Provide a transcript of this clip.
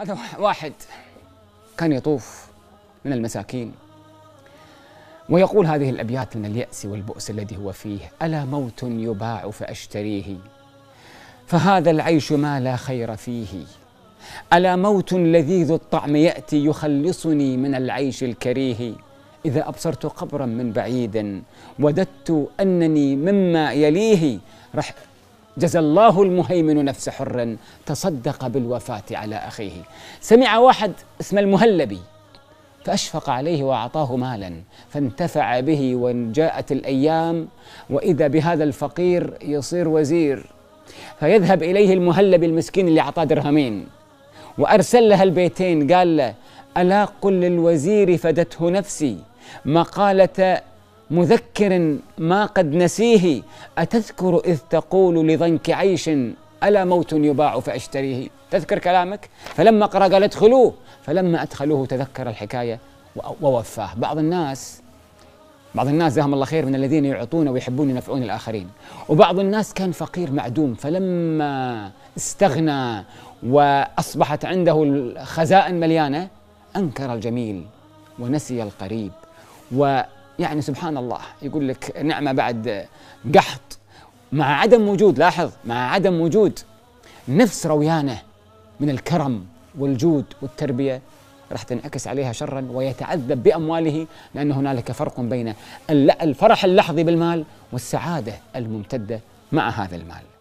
هذا واحد كان يطوف من المساكين ويقول هذه الأبيات من اليأس والبؤس الذي هو فيه ألا موت يباع فأشتريه فهذا العيش ما لا خير فيه ألا موت لذيذ الطعم يأتي يخلصني من العيش الكريه إذا أبصرت قبرا من بعيد وددت أنني مما يليه رح جزى الله المهيمن نفس حر تصدق بالوفاة على أخيه سمع واحد اسمه المهلبي فأشفق عليه وأعطاه مالا فانتفع به وجاءت الأيام وإذا بهذا الفقير يصير وزير فيذهب إليه المهلبي المسكين اللي أعطاه درهمين وأرسل لها البيتين قال له ألا قل للوزير فدته نفسي مقالة مذكر ما قد نسيه أتذكر إذ تقول لضنك عيش ألا موت يباع فأشتريه تذكر كلامك فلما قرأ قال ادخلوه فلما أدخلوه تذكر الحكاية ووفاه بعض الناس بعض الناس جزاهم الله خير من الذين يعطون ويحبون ينفعون الآخرين وبعض الناس كان فقير معدوم فلما استغنى وأصبحت عنده الخزائن مليانة أنكر الجميل ونسي القريب و يعني سبحان الله يقول لك نعمه بعد قحط مع عدم وجود لاحظ مع عدم وجود نفس رويانه من الكرم والجود والتربيه راح تنعكس عليها شرا ويتعذب بامواله لان هنالك فرق بين الفرح اللحظي بالمال والسعاده الممتده مع هذا المال